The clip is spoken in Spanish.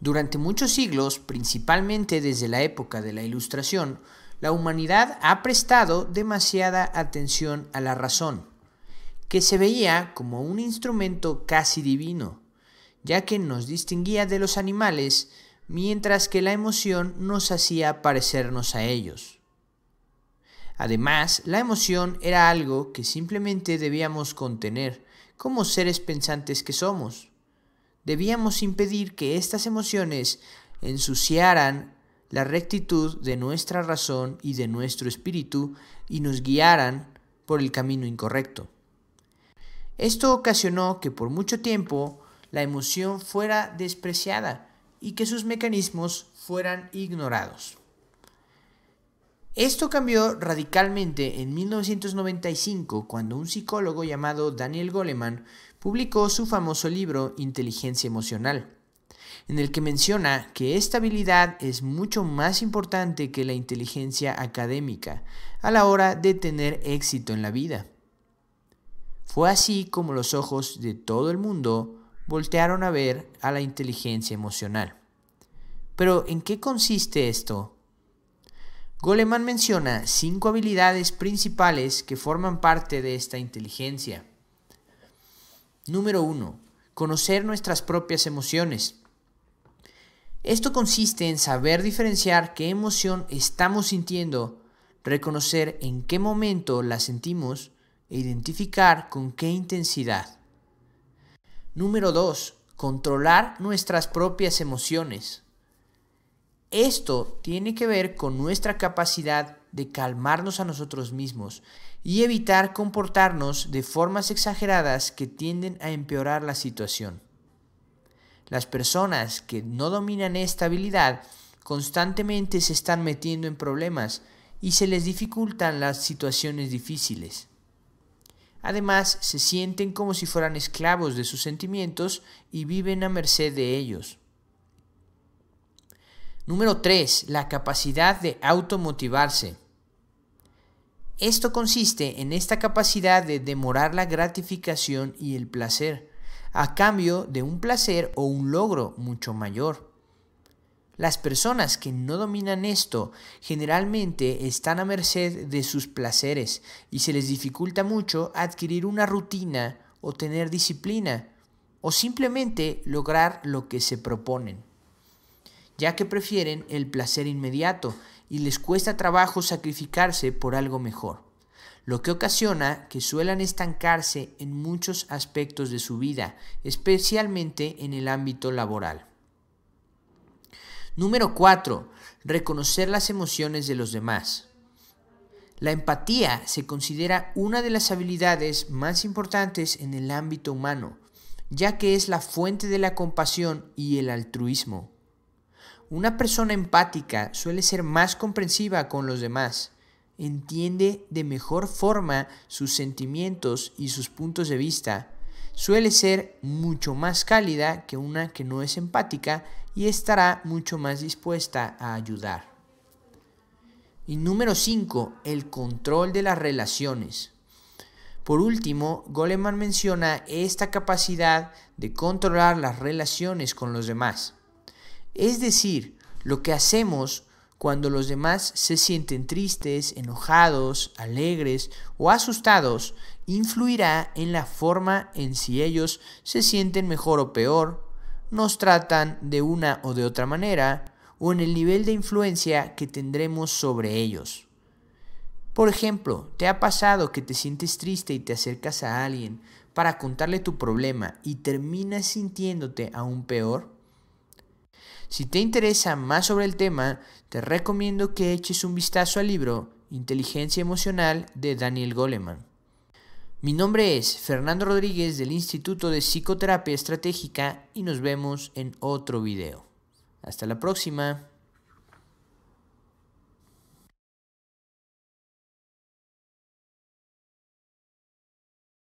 Durante muchos siglos, principalmente desde la época de la Ilustración, la humanidad ha prestado demasiada atención a la razón, que se veía como un instrumento casi divino, ya que nos distinguía de los animales, mientras que la emoción nos hacía parecernos a ellos. Además, la emoción era algo que simplemente debíamos contener como seres pensantes que somos. Debíamos impedir que estas emociones ensuciaran la rectitud de nuestra razón y de nuestro espíritu y nos guiaran por el camino incorrecto. Esto ocasionó que por mucho tiempo la emoción fuera despreciada y que sus mecanismos fueran ignorados. Esto cambió radicalmente en 1995 cuando un psicólogo llamado Daniel Goleman publicó su famoso libro Inteligencia Emocional, en el que menciona que esta habilidad es mucho más importante que la inteligencia académica a la hora de tener éxito en la vida. Fue así como los ojos de todo el mundo voltearon a ver a la inteligencia emocional. Pero ¿en qué consiste esto? Goleman menciona cinco habilidades principales que forman parte de esta inteligencia. Número 1. Conocer nuestras propias emociones. Esto consiste en saber diferenciar qué emoción estamos sintiendo, reconocer en qué momento la sentimos e identificar con qué intensidad. Número 2. Controlar nuestras propias emociones. Esto tiene que ver con nuestra capacidad de calmarnos a nosotros mismos y evitar comportarnos de formas exageradas que tienden a empeorar la situación. Las personas que no dominan esta habilidad constantemente se están metiendo en problemas y se les dificultan las situaciones difíciles. Además, se sienten como si fueran esclavos de sus sentimientos y viven a merced de ellos. Número 3. La capacidad de automotivarse. Esto consiste en esta capacidad de demorar la gratificación y el placer, a cambio de un placer o un logro mucho mayor. Las personas que no dominan esto generalmente están a merced de sus placeres y se les dificulta mucho adquirir una rutina o tener disciplina o simplemente lograr lo que se proponen ya que prefieren el placer inmediato y les cuesta trabajo sacrificarse por algo mejor, lo que ocasiona que suelan estancarse en muchos aspectos de su vida, especialmente en el ámbito laboral. Número 4. Reconocer las emociones de los demás. La empatía se considera una de las habilidades más importantes en el ámbito humano, ya que es la fuente de la compasión y el altruismo. Una persona empática suele ser más comprensiva con los demás, entiende de mejor forma sus sentimientos y sus puntos de vista, suele ser mucho más cálida que una que no es empática y estará mucho más dispuesta a ayudar. Y número 5, el control de las relaciones. Por último, Goleman menciona esta capacidad de controlar las relaciones con los demás. Es decir, lo que hacemos cuando los demás se sienten tristes, enojados, alegres o asustados, influirá en la forma en si ellos se sienten mejor o peor, nos tratan de una o de otra manera, o en el nivel de influencia que tendremos sobre ellos. Por ejemplo, ¿te ha pasado que te sientes triste y te acercas a alguien para contarle tu problema y terminas sintiéndote aún peor? Si te interesa más sobre el tema, te recomiendo que eches un vistazo al libro Inteligencia Emocional de Daniel Goleman. Mi nombre es Fernando Rodríguez del Instituto de Psicoterapia Estratégica y nos vemos en otro video. Hasta la próxima.